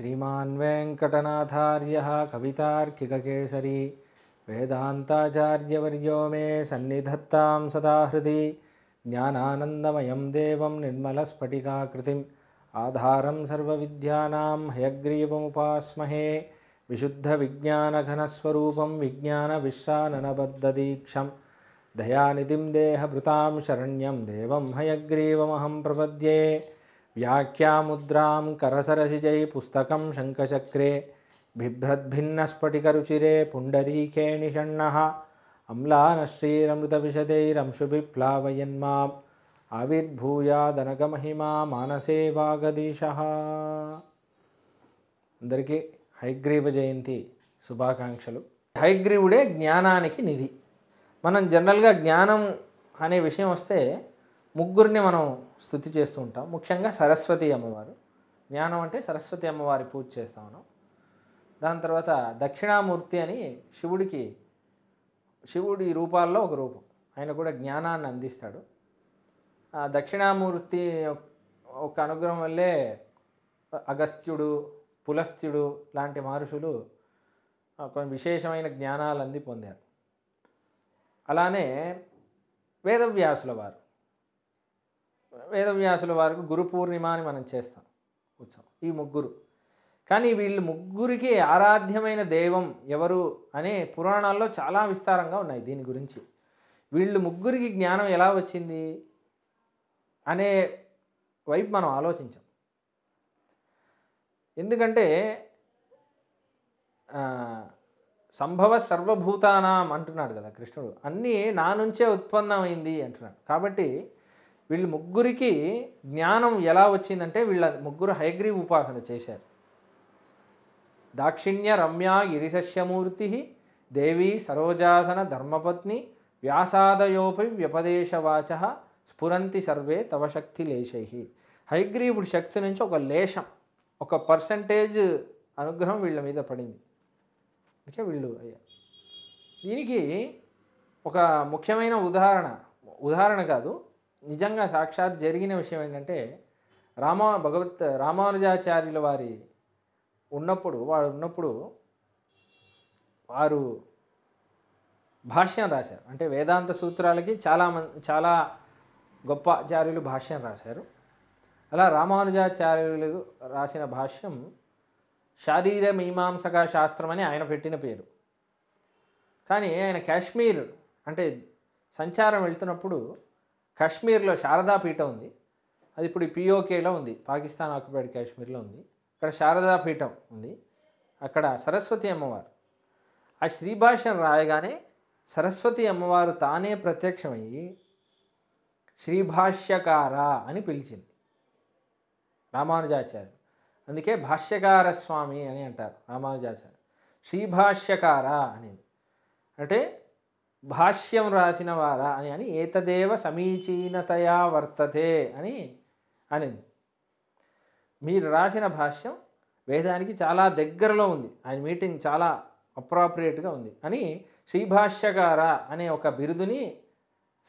वेङ्कटनाथार्यः कवितार्किककेसरी वेदान्ताचार्यवर्यो मे सन्निधत्तां सदा हृदि ज्ञानानन्दमयं देवं निर्मलस्फटिकाकृतिम् आधारं सर्वविद्यानां हयग्रीवमुपास्महे विशुद्धविज्ञानघनस्वरूपं विज्ञानविश्राननबद्धदीक्षं दयानिधिं देहभृतां शरण्यं देवं हयग्रीवमहं प्रपद्ये వ్యాఖ్యాముద్రాం కరసరసిజై పుస్తకం శంఖచక్రే బిభ్రద్భిన్నస్ఫటికరుచిరే పుండరీకే నిషణ నిషణ్ణ అమ్లానశ్రీరమృతవిశదైరంశుభిప్లావయన్మా ఆవిర్భూయాదనగమహిమా మానసే వాగదీశ అందరికీ హైగ్రీవ జయంతి శుభాకాంక్షలు హైగ్రీవుడే జ్ఞానానికి నిధి మనం జనరల్గా జ్ఞానం అనే విషయం వస్తే ముగ్గురిని మనం స్థుతి చేస్తూ ఉంటాం ముఖ్యంగా సరస్వతి అమ్మవారు జ్ఞానం అంటే సరస్వతి అమ్మవారి పూజ చేస్తాం ఉన్నాం దాని తర్వాత దక్షిణామూర్తి అని శివుడికి శివుడి రూపాల్లో ఒక రూపం ఆయన కూడా జ్ఞానాన్ని అందిస్తాడు ఆ దక్షిణామూర్తి ఒక అనుగ్రహం వల్లే అగస్త్యుడు పులస్త్యుడు లాంటి మహర్షులు కొన్ని విశేషమైన జ్ఞానాలు అంది పొందారు అలానే వేదవ్యాసుల వారు వేదవ్యాసుల వారికి గురు పూర్ణిమ అని మనం చేస్తాం ఉత్సవం ఈ ముగ్గురు కానీ వీళ్ళు ముగ్గురికి ఆరాధ్యమైన దైవం ఎవరు అనే పురాణాల్లో చాలా విస్తారంగా ఉన్నాయి దీని గురించి వీళ్ళు ముగ్గురికి జ్ఞానం ఎలా వచ్చింది అనే వైపు మనం ఆలోచించాం ఎందుకంటే సంభవ సర్వభూతానాం అంటున్నాడు కదా కృష్ణుడు అన్నీ నా నుంచే ఉత్పన్నమైంది అంటున్నాడు కాబట్టి వీళ్ళు ముగ్గురికి జ్ఞానం ఎలా వచ్చిందంటే వీళ్ళ ముగ్గురు హైగ్రీవ్ ఉపాసన చేశారు దాక్షిణ్య రమ్య గిరిశస్యమూర్తి దేవి సరోజాసన ధర్మపత్ని వ్యాసాదయోపి వ్యపదేశవాచ స్ఫురంతి సర్వే తవ శక్తి లేశై హైగ్రీవుడి శక్తి నుంచి ఒక లేశం ఒక పర్సంటేజ్ అనుగ్రహం వీళ్ళ మీద పడింది అందుకే వీళ్ళు అయ్యా దీనికి ఒక ముఖ్యమైన ఉదాహరణ ఉదాహరణ కాదు నిజంగా సాక్షాత్ జరిగిన విషయం ఏంటంటే రామా భగవత్ రామానుజాచార్యుల వారి ఉన్నప్పుడు వారు ఉన్నప్పుడు వారు భాష్యం రాశారు అంటే వేదాంత సూత్రాలకి చాలా చాలా గొప్ప ఆచార్యులు భాష్యం రాశారు అలా రామానుజాచార్యులు రాసిన భాష్యం శారీర మీమాంసక శాస్త్రం అని ఆయన పెట్టిన పేరు కానీ ఆయన కాశ్మీర్ అంటే సంచారం వెళ్తున్నప్పుడు కాశ్మీర్లో శారదాపీఠం ఉంది అది ఇప్పుడు పిఓకేలో ఉంది పాకిస్తాన్ ఆక్యుపైడ్ కాశ్మీర్లో ఉంది అక్కడ శారదాపీఠం ఉంది అక్కడ సరస్వతి అమ్మవారు ఆ శ్రీభాషను రాయగానే సరస్వతి అమ్మవారు తానే ప్రత్యక్షమయ్యి శ్రీభాష్యకార అని పిలిచింది రామానుజాచార్య అందుకే భాష్యకార స్వామి అని అంటారు రామానుజాచార్య శ్రీభాష్యకార అని అంటే భాష్యం రాసిన వారా అని అని ఏతదేవ సమీచీనతయా వర్తతే అని అనింది మీరు రాసిన భాష్యం వేదానికి చాలా దగ్గరలో ఉంది ఆయన మీటింగ్ చాలా అప్రాప్రియేట్గా ఉంది అని శ్రీభాష్యకార అనే ఒక బిరుదుని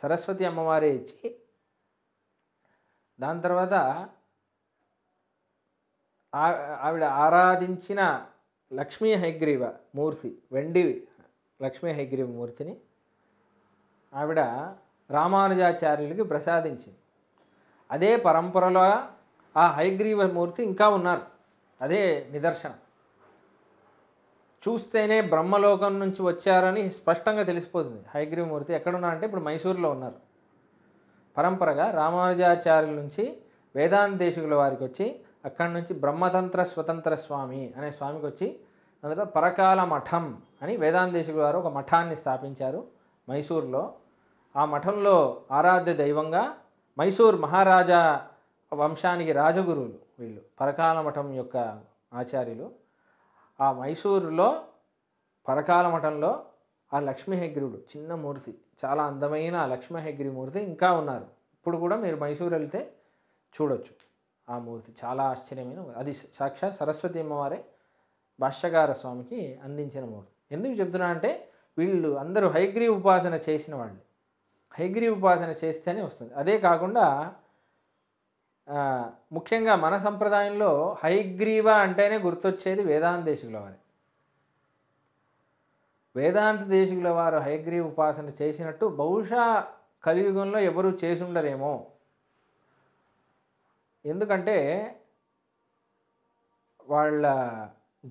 సరస్వతి అమ్మవారే ఇచ్చి దాని తర్వాత ఆవిడ ఆరాధించిన లక్ష్మీ హైగ్రీవ మూర్తి వెండి లక్ష్మీ హైగ్రీవ మూర్తిని ఆవిడ రామానుజాచార్యులకి ప్రసాదించింది అదే పరంపరలో ఆ హైగ్రీవ మూర్తి ఇంకా ఉన్నారు అదే నిదర్శనం చూస్తేనే బ్రహ్మలోకం నుంచి వచ్చారని స్పష్టంగా తెలిసిపోతుంది హయగ్రీవమూర్తి ఎక్కడున్నారంటే ఇప్పుడు మైసూరులో ఉన్నారు పరంపరగా రామానుజాచార్యుల నుంచి వేదాంతేశుకుల వారికి వచ్చి అక్కడి నుంచి బ్రహ్మతంత్ర స్వతంత్ర స్వామి అనే స్వామికి వచ్చి అందులో పరకాల మఠం అని వేదాంతేశుకుల వారు ఒక మఠాన్ని స్థాపించారు మైసూర్లో ఆ మఠంలో ఆరాధ్య దైవంగా మైసూర్ మహారాజా వంశానికి రాజగురువులు వీళ్ళు పరకాల మఠం యొక్క ఆచార్యులు ఆ మైసూరులో పరకాల మఠంలో ఆ లక్ష్మీహెగ్రివుడు చిన్న మూర్తి చాలా అందమైన ఆ లక్ష్మీహెగ్రి మూర్తి ఇంకా ఉన్నారు ఇప్పుడు కూడా మీరు మైసూరు వెళ్తే చూడొచ్చు ఆ మూర్తి చాలా ఆశ్చర్యమైన అది సాక్షాత్ సరస్వతి అమ్మవారే భాష్యకార స్వామికి అందించిన మూర్తి ఎందుకు చెప్తున్నా అంటే వీళ్ళు అందరూ హైగ్రీవ్ ఉపాసన చేసిన వాళ్ళు హైగ్రీవ్ ఉపాసన చేస్తేనే వస్తుంది అదే కాకుండా ముఖ్యంగా మన సంప్రదాయంలో హైగ్రీవ అంటేనే గుర్తొచ్చేది వేదాంత దేశుల వారి వేదాంత దేశుల వారు హైగ్రీవ ఉపాసన చేసినట్టు బహుశా కలియుగంలో ఎవరు చేసి ఉండరేమో ఎందుకంటే వాళ్ళ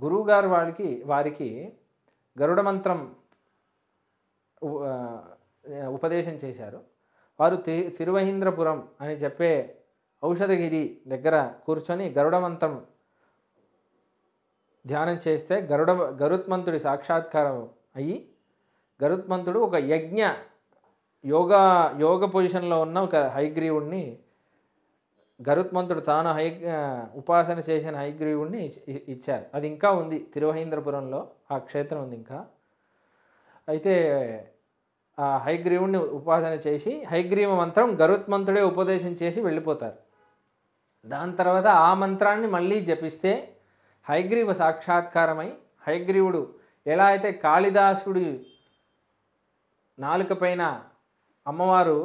గురువుగారు వారికి వారికి గరుడ మంత్రం ఉపదేశం చేశారు వారు తి తిరువహీంద్రపురం అని చెప్పే ఔషధగిరి దగ్గర కూర్చొని గరుడమంతం ధ్యానం చేస్తే గరుడ గరుత్మంతుడి సాక్షాత్కారం అయ్యి గరుత్మంతుడు ఒక యజ్ఞ యోగా యోగ పొజిషన్లో ఉన్న ఒక హైగ్రీవుణ్ణి గరుత్మంతుడు తాను హై ఉపాసన చేసిన హైగ్రీవుణ్ణి ఇచ్చారు అది ఇంకా ఉంది తిరువహీంద్రపురంలో ఆ క్షేత్రం ఉంది ఇంకా అయితే ఆ హైగ్రీవుణ్ణి ఉపాసన చేసి హైగ్రీవ మంత్రం గరుత్మంతుడే ఉపదేశం చేసి వెళ్ళిపోతారు దాని తర్వాత ఆ మంత్రాన్ని మళ్ళీ జపిస్తే హైగ్రీవ సాక్షాత్కారమై హైగ్రీవుడు ఎలా అయితే కాళిదాసుడి నాలుక పైన అమ్మవారు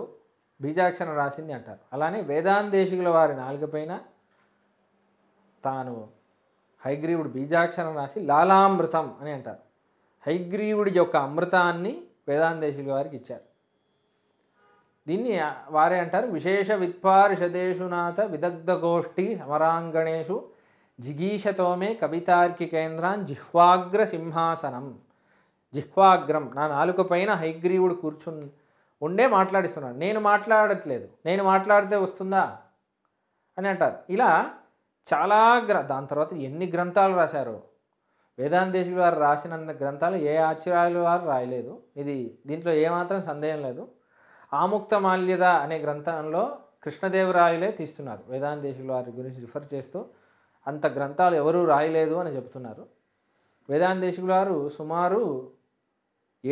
బీజాక్షరం రాసింది అంటారు అలానే వేదాందేశికుల వారి నాలుక పైన తాను హైగ్రీవుడు బీజాక్షరం రాసి లాలామృతం అని అంటారు హైగ్రీవుడి యొక్క అమృతాన్ని వేదాంతేశుల వారికి ఇచ్చారు దీన్ని వారే అంటారు విశేష విదగ్ధ విదగ్ధగోష్ఠి సమరాంగణేషు జిగీషతోమే కవితార్కి కేంద్రాన్ జిహ్వాగ్ర సింహాసనం జిహ్వాగ్రం నా నాలుక పైన హైగ్రీవుడు కూర్చు ఉండే మాట్లాడిస్తున్నాడు నేను మాట్లాడట్లేదు నేను మాట్లాడితే వస్తుందా అని అంటారు ఇలా చాలా గ్ర దాని తర్వాత ఎన్ని గ్రంథాలు రాశారు వేదాంతేశ్వరి వారు రాసినంత గ్రంథాలు ఏ ఆచార్యులు వారు రాయలేదు ఇది దీంట్లో ఏమాత్రం సందేహం లేదు ఆముక్త మాల్యద అనే గ్రంథంలో కృష్ణదేవరాయలే తీస్తున్నారు వేదాంతేశ్వరి వారి గురించి రిఫర్ చేస్తూ అంత గ్రంథాలు ఎవరూ రాయలేదు అని చెబుతున్నారు వేదాంతేశ్వరి వారు సుమారు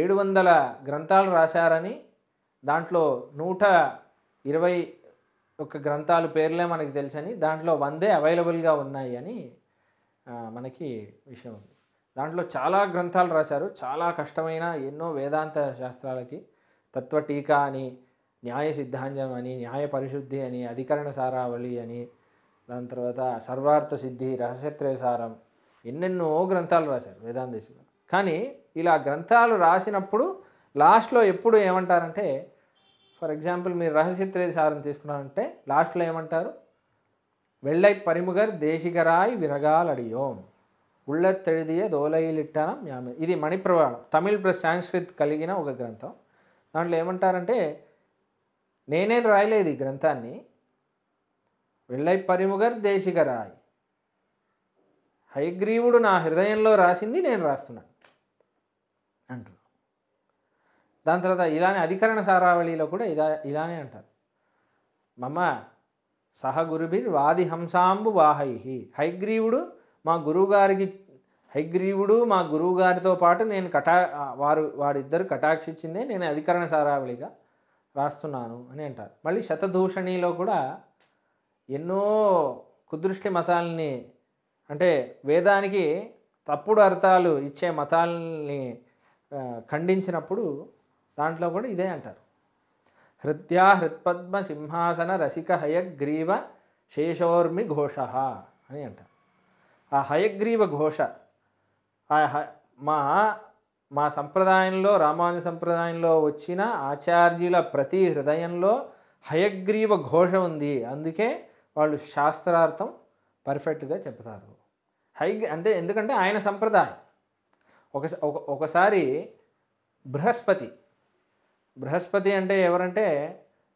ఏడు వందల గ్రంథాలు రాశారని దాంట్లో నూట ఇరవై ఒక గ్రంథాలు పేర్లే మనకి తెలుసని దాంట్లో వందే అవైలబుల్గా ఉన్నాయి అని మనకి విషయం ఉంది దాంట్లో చాలా గ్రంథాలు రాశారు చాలా కష్టమైన ఎన్నో వేదాంత శాస్త్రాలకి తత్వ టీకా అని న్యాయ సిద్ధాంతం అని న్యాయ పరిశుద్ధి అని అధికరణ సారావళి అని దాని తర్వాత సర్వార్థ సిద్ధి రహస్యత్రయసారం ఎన్నెన్నో గ్రంథాలు రాశారు వేదాంతేశ్వరులు కానీ ఇలా గ్రంథాలు రాసినప్పుడు లాస్ట్లో ఎప్పుడు ఏమంటారంటే ఫర్ ఎగ్జాంపుల్ మీరు రహస్యత్రయసారం తీసుకున్నారంటే లాస్ట్లో ఏమంటారు வெள்ளை பரிமுகர் தேசிகராய் ఉళ్ళ ఉళ్ళత్తెడిదియ దోలయిలిట్టన యామె ఇది మణిప్రవాణం తమిళ్ ప్లస్ సాంస్క్రిత్ కలిగిన ఒక గ్రంథం దాంట్లో ఏమంటారంటే నేనే రాయలేదు ఈ గ్రంథాన్ని వెళ్ళై పరిముగర్ దేశికరాయి హైగ్రీవుడు నా హృదయంలో రాసింది నేను రాస్తున్నాను అంటారు దాని తర్వాత ఇలానే అధికరణ సారావళిలో కూడా ఇలా ఇలానే అంటారు మమ్మ సహగురుభిర్ హంసాంబు వాహై హైగ్రీవుడు మా గురువుగారికి హైగ్రీవుడు మా గురువుగారితో పాటు నేను కటా వారు వారిద్దరు కటాక్షించిందే నేను అధికరణ సారావళిగా రాస్తున్నాను అని అంటారు మళ్ళీ శతదూషణిలో కూడా ఎన్నో కుదృష్టి మతాలని అంటే వేదానికి తప్పుడు అర్థాలు ఇచ్చే మతాలని ఖండించినప్పుడు దాంట్లో కూడా ఇదే అంటారు హృత్యా హృత్పద్మ సింహాసన రసిక హయగ్రీవ శేషోర్మి ఘోష అని అంట ఆ హయగ్రీవ ఘోష ఆ మా మా సంప్రదాయంలో రామాను సంప్రదాయంలో వచ్చిన ఆచార్యుల ప్రతి హృదయంలో హయగ్రీవ ఘోష ఉంది అందుకే వాళ్ళు శాస్త్రార్థం పర్ఫెక్ట్గా చెప్తారు హై అంటే ఎందుకంటే ఆయన సంప్రదాయం ఒక ఒకసారి బృహస్పతి బృహస్పతి అంటే ఎవరంటే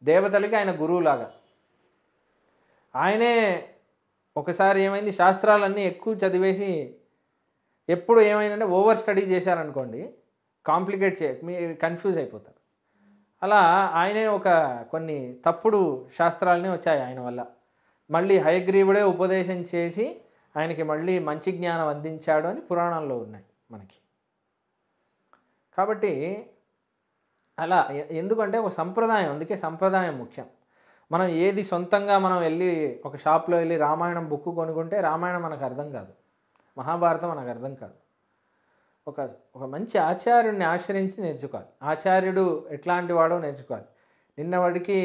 దేవతలకి ఆయన గురువులాగా ఆయనే ఒకసారి ఏమైంది శాస్త్రాలన్నీ ఎక్కువ చదివేసి ఎప్పుడు ఏమైందంటే ఓవర్ స్టడీ చేశారనుకోండి కాంప్లికేట్ చే మీరు కన్ఫ్యూజ్ అయిపోతారు అలా ఆయనే ఒక కొన్ని తప్పుడు శాస్త్రాలని వచ్చాయి ఆయన వల్ల మళ్ళీ హయగ్రీవుడే ఉపదేశం చేసి ఆయనకి మళ్ళీ మంచి జ్ఞానం అందించాడు అని పురాణాల్లో ఉన్నాయి మనకి కాబట్టి అలా ఎందుకంటే ఒక సంప్రదాయం అందుకే సంప్రదాయం ముఖ్యం మనం ఏది సొంతంగా మనం వెళ్ళి ఒక షాప్లో వెళ్ళి రామాయణం బుక్ కొనుక్కుంటే రామాయణం మనకు అర్థం కాదు మహాభారతం మనకు అర్థం కాదు ఒక ఒక మంచి ఆచార్యుడిని ఆశ్రయించి నేర్చుకోవాలి ఆచార్యుడు ఎట్లాంటి వాడో నేర్చుకోవాలి వాడికి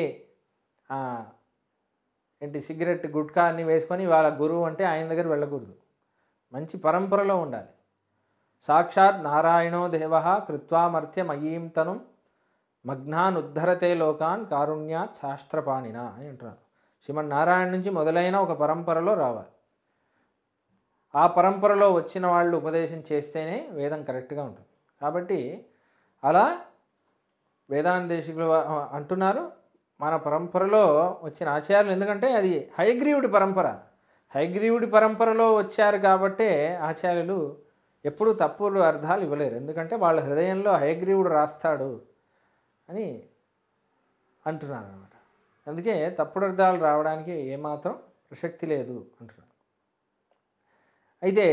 ఏంటి సిగరెట్ గుట్కా అన్నీ వేసుకొని వాళ్ళ గురువు అంటే ఆయన దగ్గర వెళ్ళకూడదు మంచి పరంపరలో ఉండాలి సాక్షాత్ నారాయణో దేవ కృత్వామర్త్య మయీం మగ్నాన్ ఉద్ధరతే లోకాన్ కారుణ్యాత్ శాస్త్రపాణిన అని అంటున్నారు శ్రీమన్నారాయణ నుంచి మొదలైన ఒక పరంపరలో రావాలి ఆ పరంపరలో వచ్చిన వాళ్ళు ఉపదేశం చేస్తేనే వేదం కరెక్ట్గా ఉంటుంది కాబట్టి అలా వేదాంతేశికులు అంటున్నారు మన పరంపరలో వచ్చిన ఆచార్యులు ఎందుకంటే అది హైగ్రీవుడి పరంపర హైగ్రీవుడి పరంపరలో వచ్చారు కాబట్టే ఆచార్యులు ఎప్పుడూ తప్పులు అర్థాలు ఇవ్వలేరు ఎందుకంటే వాళ్ళ హృదయంలో హైగ్రీవుడు రాస్తాడు అని అంటున్నారు అనమాట అందుకే తప్పుడు అర్థాలు రావడానికి ఏమాత్రం ప్రసక్తి లేదు అంటున్నారు అయితే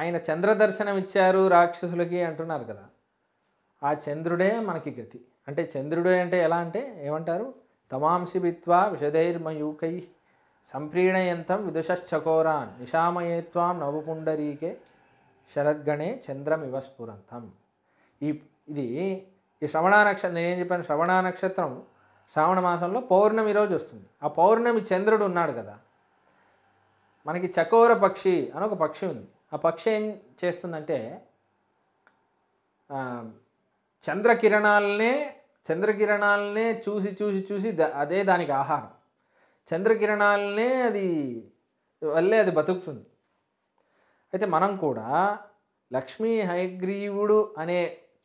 ఆయన చంద్ర దర్శనం ఇచ్చారు రాక్షసులకి అంటున్నారు కదా ఆ చంద్రుడే మనకి గతి అంటే చంద్రుడే అంటే ఎలా అంటే ఏమంటారు తమాంసి బిత్వా విషధైర్మయూకై సంప్రీణయంతం విదుషశ్చకోరాన్ నిషామయేత్వాం నవపుండరీకే శరద్గణే చంద్రమివస్ఫురంతం ఈ ఇది ఈ శ్రవణ నక్షత్రం నేనేం చెప్పాను శ్రవణ నక్షత్రం శ్రావణ మాసంలో పౌర్ణమి రోజు వస్తుంది ఆ పౌర్ణమి చంద్రుడు ఉన్నాడు కదా మనకి చకోర పక్షి అని ఒక పక్షి ఉంది ఆ పక్షి ఏం చేస్తుందంటే చంద్రకిరణాలనే చంద్రకిరణాలనే చూసి చూసి చూసి అదే దానికి ఆహారం చంద్రకిరణాలనే అది వల్లే అది బతుకుతుంది అయితే మనం కూడా లక్ష్మీ హయగ్రీవుడు అనే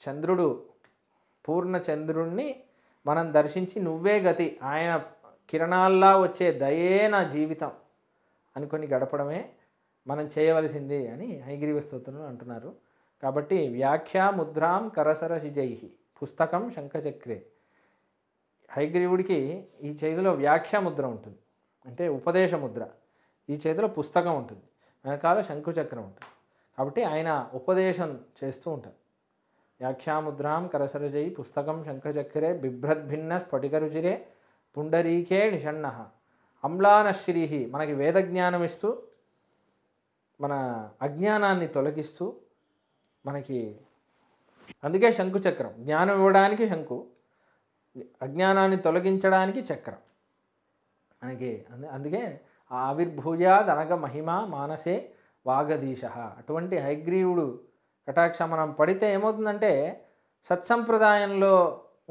చంద్రుడు పూర్ణచంద్రుణ్ణి మనం దర్శించి నువ్వే గతి ఆయన కిరణాల్లా వచ్చే దయే నా జీవితం అనుకొని గడపడమే మనం చేయవలసింది అని హైగ్రీవ స్తోత్రంలో అంటున్నారు కాబట్టి వ్యాఖ్యా ముద్రాం కరసర శిజైహి పుస్తకం శంఖచక్రే హైగ్రీవుడికి ఈ చేతిలో వ్యాఖ్య ముద్ర ఉంటుంది అంటే ఉపదేశ ముద్ర ఈ చేతిలో పుస్తకం ఉంటుంది వెనకాల శంఖుచక్రం ఉంటుంది కాబట్టి ఆయన ఉపదేశం చేస్తూ ఉంటారు వ్యాఖ్యాముద్రాం కరసరజై పుస్తకం శంఖచక్రే బిభ్రద్భిన్న స్ఫటికరుచిరే పుండరీకే నిషణ అమ్లానశ్రీహి మనకి వేదజ్ఞానం ఇస్తూ మన అజ్ఞానాన్ని తొలగిస్తూ మనకి అందుకే శంకుచక్రం జ్ఞానం ఇవ్వడానికి శంకు అజ్ఞానాన్ని తొలగించడానికి చక్రం మనకి అందుకే ఆవిర్భూయా దనగ మహిమ మానసే వాగదీశ అటువంటి హైగ్రీవుడు కటాక్ష మనం పడితే ఏమవుతుందంటే సత్సంప్రదాయంలో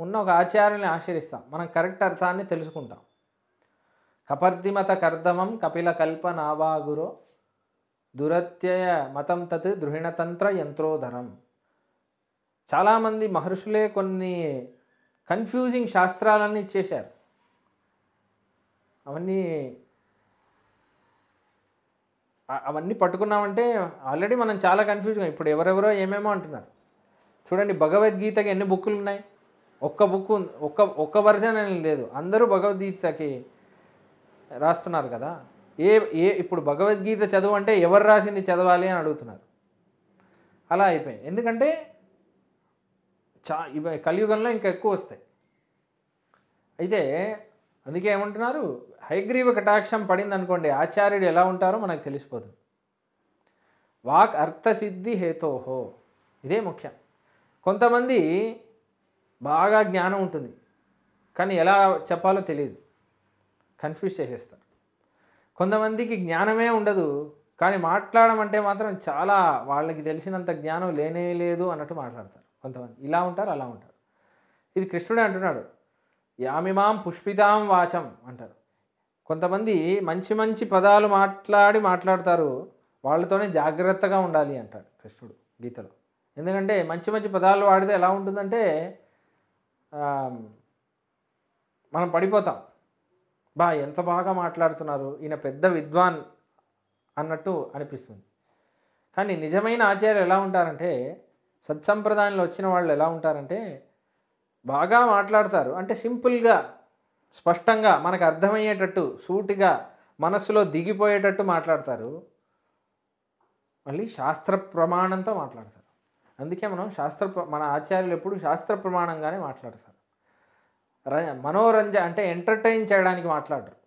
ఉన్న ఒక ఆచార్యుల్ని ఆశ్రయిస్తాం మనం కరెక్ట్ అర్థాన్ని తెలుసుకుంటాం కపర్దిమత కర్దమం కపిల కల్ప నావాగురో దురత్యయ మతం తత్ దృహిణతంత్ర యంత్రోధరం చాలామంది మహర్షులే కొన్ని కన్ఫ్యూజింగ్ శాస్త్రాలన్నీ ఇచ్చేశారు అవన్నీ అవన్నీ పట్టుకున్నామంటే ఆల్రెడీ మనం చాలా కన్ఫ్యూజన్ ఇప్పుడు ఎవరెవరో ఏమేమో అంటున్నారు చూడండి భగవద్గీతకి ఎన్ని బుక్కులు ఉన్నాయి ఒక్క బుక్ ఒక్క ఒక్క వర్జన్ అని లేదు అందరూ భగవద్గీతకి రాస్తున్నారు కదా ఏ ఏ ఇప్పుడు భగవద్గీత చదువు అంటే ఎవరు రాసింది చదవాలి అని అడుగుతున్నారు అలా అయిపోయింది ఎందుకంటే చా ఇవ కలియుగంలో ఇంకా ఎక్కువ వస్తాయి అయితే అందుకే ఏమంటున్నారు హైగ్రీవ కటాక్షం పడింది అనుకోండి ఆచార్యుడు ఎలా ఉంటారో మనకు తెలిసిపోతుంది వాక్ అర్థసిద్ధి హేతోహో ఇదే ముఖ్యం కొంతమంది బాగా జ్ఞానం ఉంటుంది కానీ ఎలా చెప్పాలో తెలియదు కన్ఫ్యూజ్ చేసేస్తారు కొంతమందికి జ్ఞానమే ఉండదు కానీ మాట్లాడమంటే మాత్రం చాలా వాళ్ళకి తెలిసినంత జ్ఞానం లేనే లేదు అన్నట్టు మాట్లాడతారు కొంతమంది ఇలా ఉంటారు అలా ఉంటారు ఇది కృష్ణుడే అంటున్నాడు యామిమాం పుష్పితాం వాచం అంటారు కొంతమంది మంచి మంచి పదాలు మాట్లాడి మాట్లాడతారు వాళ్ళతోనే జాగ్రత్తగా ఉండాలి అంటాడు కృష్ణుడు గీతలో ఎందుకంటే మంచి మంచి పదాలు వాడితే ఎలా ఉంటుందంటే మనం పడిపోతాం బా ఎంత బాగా మాట్లాడుతున్నారు ఈయన పెద్ద విద్వాన్ అన్నట్టు అనిపిస్తుంది కానీ నిజమైన ఆచార్యులు ఎలా ఉంటారంటే సత్సంప్రదాయంలో వచ్చిన వాళ్ళు ఎలా ఉంటారంటే బాగా మాట్లాడతారు అంటే సింపుల్గా స్పష్టంగా మనకు అర్థమయ్యేటట్టు సూటిగా మనస్సులో దిగిపోయేటట్టు మాట్లాడతారు మళ్ళీ శాస్త్ర ప్రమాణంతో మాట్లాడతారు అందుకే మనం శాస్త్ర మన ఆచార్యులు ఎప్పుడు శాస్త్ర ప్రమాణంగానే మాట్లాడతారు మనోరంజ అంటే ఎంటర్టైన్ చేయడానికి మాట్లాడరు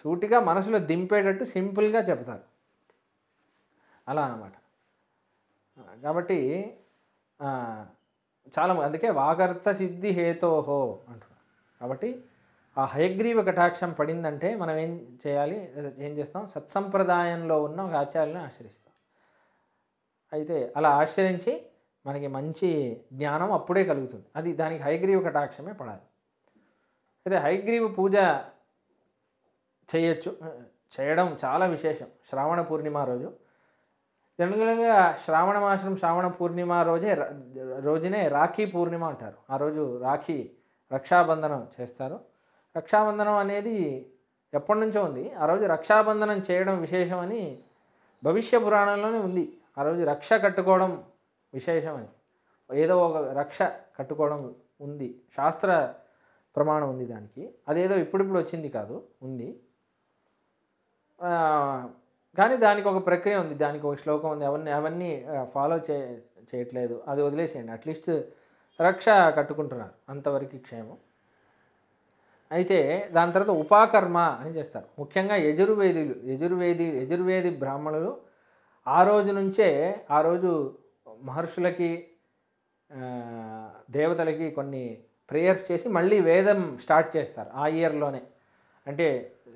సూటిగా మనసులో దింపేటట్టు సింపుల్గా చెప్తారు అలా అనమాట కాబట్టి చాలా అందుకే వాగర్థ సిద్ధి హేతోహో అంటున్నారు కాబట్టి ఆ హయగ్రీవ కటాక్షం పడిందంటే మనం ఏం చేయాలి ఏం చేస్తాం సత్సంప్రదాయంలో ఉన్న ఒక ఆచార్యని ఆశ్రయిస్తాం అయితే అలా ఆశ్రయించి మనకి మంచి జ్ఞానం అప్పుడే కలుగుతుంది అది దానికి హైగ్రీవ కటాక్షమే పడాలి అయితే హైగ్రీవ పూజ చేయొచ్చు చేయడం చాలా విశేషం శ్రావణ పూర్ణిమ రోజు జనరల్గా శ్రావణ మాసం శ్రావణ పూర్ణిమ రోజే రోజునే రాఖీ పూర్ణిమ అంటారు ఆ రోజు రాఖీ రక్షాబంధనం చేస్తారు రక్షాబంధనం అనేది ఎప్పటి నుంచో ఉంది ఆ రోజు రక్షాబంధనం చేయడం విశేషమని భవిష్య పురాణంలోనే ఉంది ఆ రోజు రక్ష కట్టుకోవడం విశేషమని ఏదో ఒక రక్ష కట్టుకోవడం ఉంది శాస్త్ర ప్రమాణం ఉంది దానికి అదేదో ఇప్పుడిప్పుడు వచ్చింది కాదు ఉంది కానీ దానికి ఒక ప్రక్రియ ఉంది దానికి ఒక శ్లోకం ఉంది అవన్నీ అవన్నీ ఫాలో చే చేయట్లేదు అది వదిలేసేయండి అట్లీస్ట్ రక్ష కట్టుకుంటున్నారు అంతవరకు క్షేమం అయితే దాని తర్వాత ఉపాకర్మ అని చేస్తారు ముఖ్యంగా యజుర్వేదులు యజుర్వేది యజుర్వేది బ్రాహ్మణులు ఆ రోజు నుంచే ఆ రోజు మహర్షులకి దేవతలకి కొన్ని ప్రేయర్స్ చేసి మళ్ళీ వేదం స్టార్ట్ చేస్తారు ఆ ఇయర్లోనే అంటే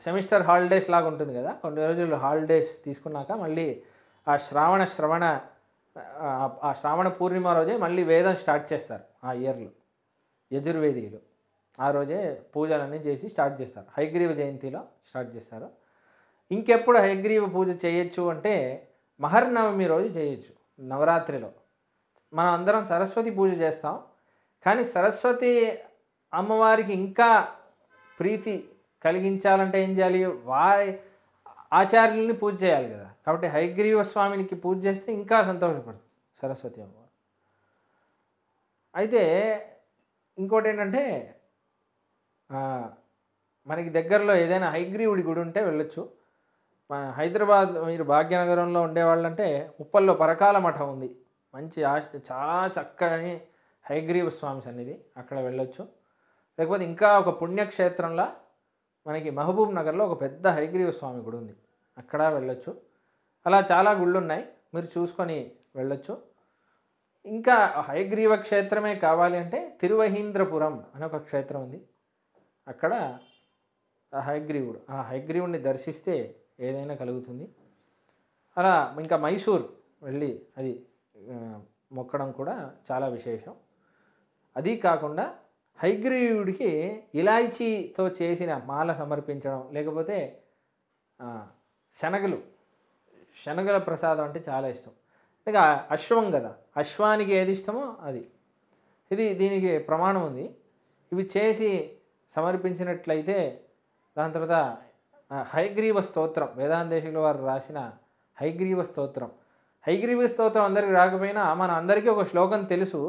సెమిస్టర్ హాలిడేస్ లాగా ఉంటుంది కదా కొన్ని రోజులు హాలిడేస్ తీసుకున్నాక మళ్ళీ ఆ శ్రావణ శ్రవణ ఆ శ్రావణ పూర్ణిమ రోజే మళ్ళీ వేదం స్టార్ట్ చేస్తారు ఆ ఇయర్లో యజుర్వేదీలు ఆ రోజే పూజలన్నీ చేసి స్టార్ట్ చేస్తారు హైగ్రీవ జయంతిలో స్టార్ట్ చేస్తారు ఇంకెప్పుడు హైగ్రీవ పూజ చేయొచ్చు అంటే మహర్నవమి రోజు చేయొచ్చు నవరాత్రిలో మనం అందరం సరస్వతి పూజ చేస్తాం కానీ సరస్వతి అమ్మవారికి ఇంకా ప్రీతి కలిగించాలంటే ఏం చేయాలి వారి ఆచార్యుల్ని పూజ చేయాలి కదా కాబట్టి హైగ్రీవ స్వామినికి పూజ చేస్తే ఇంకా సంతోషపడుతుంది సరస్వతి అమ్మవారు అయితే ఇంకోటి ఏంటంటే మనకి దగ్గరలో ఏదైనా హైగ్రీవుడి గుడి ఉంటే వెళ్ళొచ్చు మన హైదరాబాద్ మీరు భాగ్యనగరంలో ఉండేవాళ్ళంటే ఉప్పల్లో పరకాల మఠం ఉంది మంచి ఆశ చాలా చక్కని హైగ్రీవ స్వామి సన్నిధి అక్కడ వెళ్ళొచ్చు లేకపోతే ఇంకా ఒక పుణ్యక్షేత్రంలో మనకి మహబూబ్ నగర్లో ఒక పెద్ద హైగ్రీవ స్వామి గుడి ఉంది అక్కడ వెళ్ళొచ్చు అలా చాలా గుళ్ళు ఉన్నాయి మీరు చూసుకొని వెళ్ళొచ్చు ఇంకా హయగ్రీవ క్షేత్రమే కావాలి అంటే తిరువహీంద్రపురం అనే ఒక క్షేత్రం ఉంది అక్కడ ఆ హయగ్రీవుడు ఆ హయగ్రీవుడిని దర్శిస్తే ఏదైనా కలుగుతుంది అలా ఇంకా మైసూర్ వెళ్ళి అది మొక్కడం కూడా చాలా విశేషం అది కాకుండా హైగ్రీవుడికి ఇలాయచీతో చేసిన మాల సమర్పించడం లేకపోతే శనగలు శనగల ప్రసాదం అంటే చాలా ఇష్టం ఇక అశ్వం కదా అశ్వానికి ఏది ఇష్టమో అది ఇది దీనికి ప్రమాణం ఉంది ఇవి చేసి సమర్పించినట్లయితే దాని తర్వాత హైగ్రీవ స్తోత్రం వేదాంతేశుల వారు రాసిన హైగ్రీవ స్తోత్రం హైగ్రీవ స్తోత్రం అందరికీ రాకపోయినా మన అందరికీ ఒక శ్లోకం తెలుసు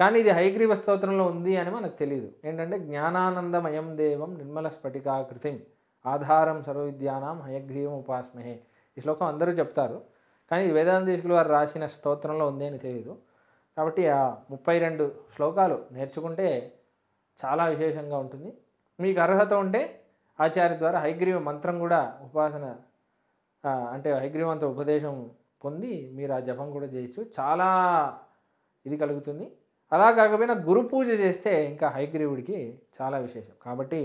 కానీ ఇది హైగ్రీవ స్తోత్రంలో ఉంది అని మనకు తెలియదు ఏంటంటే జ్ఞానానందమయం దేవం నిర్మల స్ఫటికాకృతిం ఆధారం సర్వవిద్యానం హయగ్రీవం ఉపాస్మహే ఈ శ్లోకం అందరూ చెప్తారు కానీ ఇది వేదాంతీశులు వారు రాసిన స్తోత్రంలో ఉంది అని తెలియదు కాబట్టి ఆ ముప్పై రెండు శ్లోకాలు నేర్చుకుంటే చాలా విశేషంగా ఉంటుంది మీకు అర్హత ఉంటే ఆచార్య ద్వారా హైగ్రీవ మంత్రం కూడా ఉపాసన అంటే హైగ్రీవంత ఉపదేశం పొంది మీరు ఆ జపం కూడా చేయొచ్చు చాలా ఇది కలుగుతుంది అలా కాకపోయినా గురు పూజ చేస్తే ఇంకా హైగ్రీవుడికి చాలా విశేషం కాబట్టి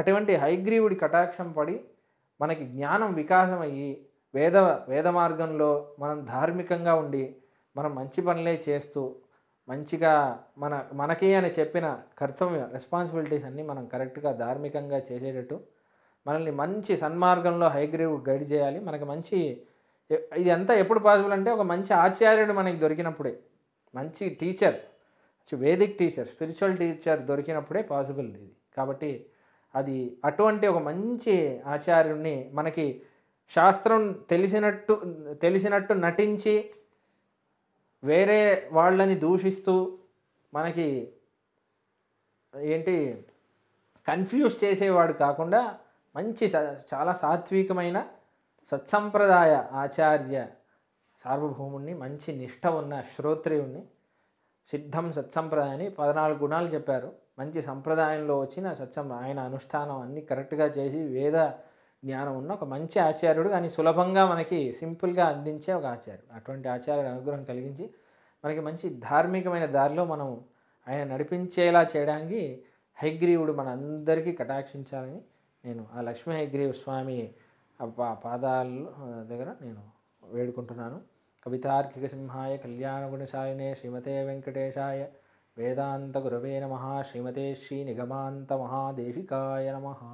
అటువంటి హైగ్రీవుడి కటాక్షం పడి మనకి జ్ఞానం వికాసం అయ్యి వేద వేద మార్గంలో మనం ధార్మికంగా ఉండి మనం మంచి పనులే చేస్తూ మంచిగా మన మనకి అని చెప్పిన కర్తవ్య రెస్పాన్సిబిలిటీస్ అన్నీ మనం కరెక్ట్గా ధార్మికంగా చేసేటట్టు మనల్ని మంచి సన్మార్గంలో హైగ్రీవ్ గైడ్ చేయాలి మనకి మంచి ఇది అంతా ఎప్పుడు పాసిబుల్ అంటే ఒక మంచి ఆచార్యుడు మనకి దొరికినప్పుడే మంచి teacher Vedic teacher spiritual teacher దొరికినప్పుడే పాసిబుల్ ఇది కాబట్టి అది అటువంటి ఒక మంచి ఆచార్యుణ్ణి మనకి శాస్త్రం తెలిసినట్టు తెలిసినట్టు నటించి వేరే వాళ్ళని దూషిస్తూ మనకి ఏంటి కన్ఫ్యూజ్ చేసేవాడు కాకుండా మంచి చాలా సాత్వికమైన సత్సంప్రదాయ ఆచార్య సార్వభౌముణ్ణి మంచి నిష్ట ఉన్న శ్రోత్రియుణ్ణి సిద్ధం సత్సంప్రదాయాన్ని పదనాలుగు గుణాలు చెప్పారు మంచి సంప్రదాయంలో వచ్చిన సత్సం ఆయన అనుష్ఠానం అన్నీ కరెక్ట్గా చేసి వేద జ్ఞానం ఉన్న ఒక మంచి ఆచార్యుడు కానీ సులభంగా మనకి సింపుల్గా అందించే ఒక ఆచార్యుడు అటువంటి ఆచార్యుడు అనుగ్రహం కలిగించి మనకి మంచి ధార్మికమైన దారిలో మనం ఆయన నడిపించేలా చేయడానికి హైగ్రీవుడు మన అందరికీ కటాక్షించాలని నేను ఆ లక్ష్మీ హైగ్రీవ స్వామి పాదాల దగ్గర నేను వేడుకుంటున్నాను कवितार्किकसिंहाय कल्याणगुणशायिने श्रीमते वेङ्कटेशाय वेदान्तगुरवे नमः श्रीमते श्रीनिगमान्तमहादेशिकाय नमः